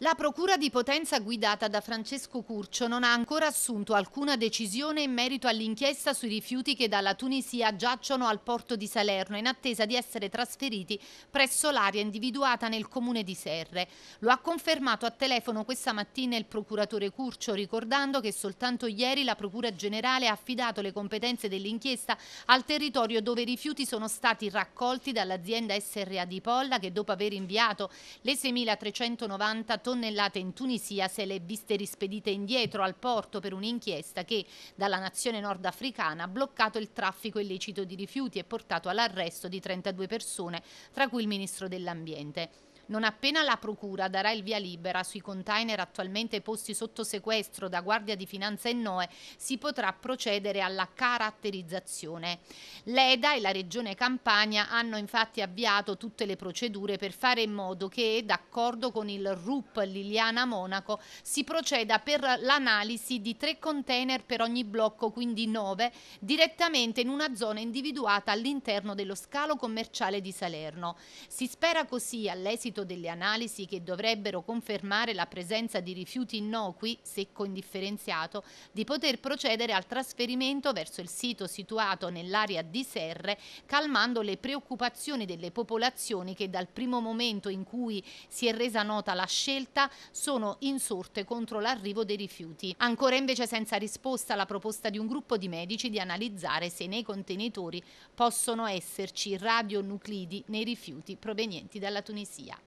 La Procura di Potenza guidata da Francesco Curcio non ha ancora assunto alcuna decisione in merito all'inchiesta sui rifiuti che dalla Tunisia giacciono al porto di Salerno in attesa di essere trasferiti presso l'area individuata nel comune di Serre. Lo ha confermato a telefono questa mattina il procuratore Curcio ricordando che soltanto ieri la Procura Generale ha affidato le competenze dell'inchiesta al territorio dove i rifiuti sono stati raccolti dall'azienda SRA di Polla che dopo aver inviato le 6.390 tonnellate in Tunisia se le viste rispedite indietro al porto per un'inchiesta che dalla nazione nordafricana ha bloccato il traffico illecito di rifiuti e portato all'arresto di 32 persone, tra cui il ministro dell'Ambiente. Non appena la Procura darà il via libera sui container attualmente posti sotto sequestro da Guardia di Finanza e Noe, si potrà procedere alla caratterizzazione. L'EDA e la Regione Campania hanno infatti avviato tutte le procedure per fare in modo che, d'accordo con il RUP Liliana Monaco, si proceda per l'analisi di tre container per ogni blocco, quindi nove, direttamente in una zona individuata all'interno dello scalo commerciale di Salerno. Si spera così all'esito seguito delle analisi che dovrebbero confermare la presenza di rifiuti innocui, secco indifferenziato, di poter procedere al trasferimento verso il sito situato nell'area di Serre, calmando le preoccupazioni delle popolazioni che dal primo momento in cui si è resa nota la scelta sono insorte contro l'arrivo dei rifiuti. Ancora invece senza risposta la proposta di un gruppo di medici di analizzare se nei contenitori possono esserci radionuclidi nei rifiuti provenienti dalla Tunisia.